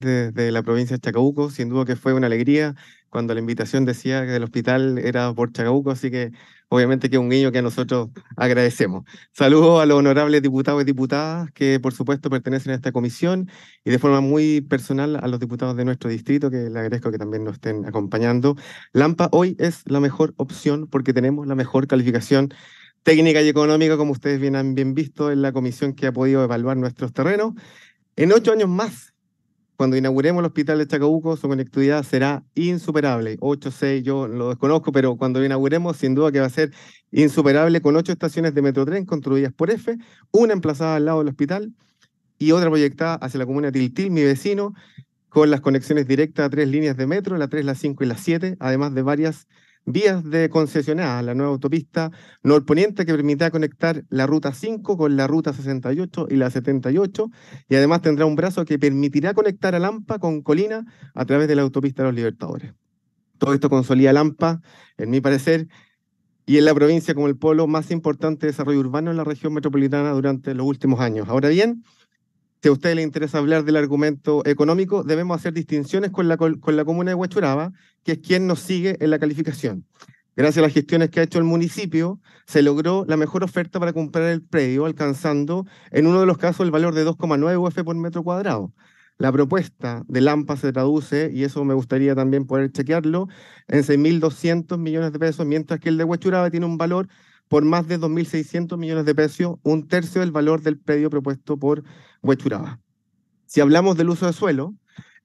de, la provincia de Chacabuco. Sin duda que fue una alegría cuando la invitación decía que el hospital era por Chacabuco, así que obviamente que es un guiño que nosotros agradecemos. Saludos a los honorables diputados y diputadas que por supuesto pertenecen a esta comisión y de forma muy personal a los diputados de nuestro distrito que les agradezco que también nos estén acompañando. Lampa hoy es la mejor opción porque tenemos la mejor calificación técnica y económica, como ustedes bien han bien visto en la comisión que ha podido evaluar nuestros terrenos. En ocho años más cuando inauguremos el hospital de Chacabuco, su conectividad será insuperable. 8, 6, yo lo desconozco, pero cuando inauguremos, sin duda que va a ser insuperable con ocho estaciones de Metrotren construidas por F, una emplazada al lado del hospital y otra proyectada hacia la comuna de Tiltil, mi vecino, con las conexiones directas a tres líneas de metro, la 3, la 5 y la 7, además de varias vías de concesionadas, la nueva autopista norponiente que permitirá conectar la ruta 5 con la ruta 68 y la 78, y además tendrá un brazo que permitirá conectar a Lampa con Colina a través de la autopista de los Libertadores. Todo esto consolida Lampa, en mi parecer, y en la provincia como el polo más importante de desarrollo urbano en la región metropolitana durante los últimos años. Ahora bien, si a usted le interesa hablar del argumento económico, debemos hacer distinciones con la, con la comuna de Huachuraba, que es quien nos sigue en la calificación. Gracias a las gestiones que ha hecho el municipio, se logró la mejor oferta para comprar el predio, alcanzando en uno de los casos el valor de 2,9 UF por metro cuadrado. La propuesta de Lampa se traduce, y eso me gustaría también poder chequearlo, en 6.200 millones de pesos, mientras que el de Huachuraba tiene un valor por más de 2.600 millones de pesos, un tercio del valor del predio propuesto por Huechuraba. Si hablamos del uso de suelo,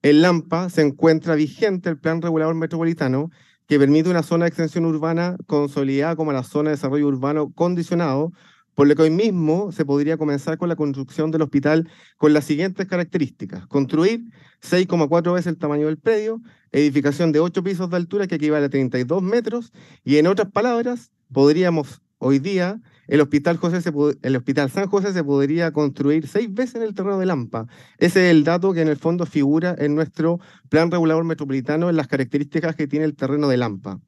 en Lampa se encuentra vigente el Plan Regulador Metropolitano que permite una zona de extensión urbana consolidada como la zona de desarrollo urbano condicionado, por lo que hoy mismo se podría comenzar con la construcción del hospital con las siguientes características. Construir 6,4 veces el tamaño del predio, edificación de 8 pisos de altura que equivale a 32 metros y en otras palabras podríamos Hoy día, el hospital, San José se podría construir seis veces en el terreno de Lampa. Ese es el dato que en el fondo figura en nuestro plan regulador metropolitano en las características que tiene el terreno de Lampa.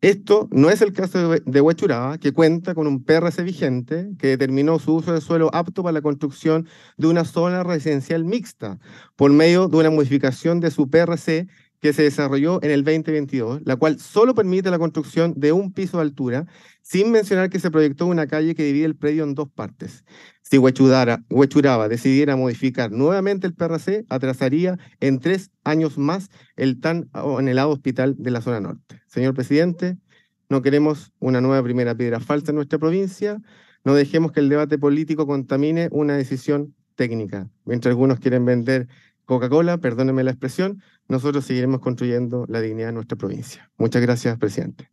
Esto no es el caso de Huachuraba, que cuenta con un PRC vigente que determinó su uso de suelo apto para la construcción de una zona residencial mixta por medio de una modificación de su PRC que se desarrolló en el 2022, la cual solo permite la construcción de un piso de altura, sin mencionar que se proyectó una calle que divide el predio en dos partes. Si Huechuraba decidiera modificar nuevamente el PRC, atrasaría en tres años más el tan anhelado hospital de la zona norte. Señor presidente, no queremos una nueva primera piedra falsa en nuestra provincia. No dejemos que el debate político contamine una decisión técnica. Mientras algunos quieren vender Coca-Cola, perdóneme la expresión, nosotros seguiremos construyendo la dignidad de nuestra provincia. Muchas gracias, presidente.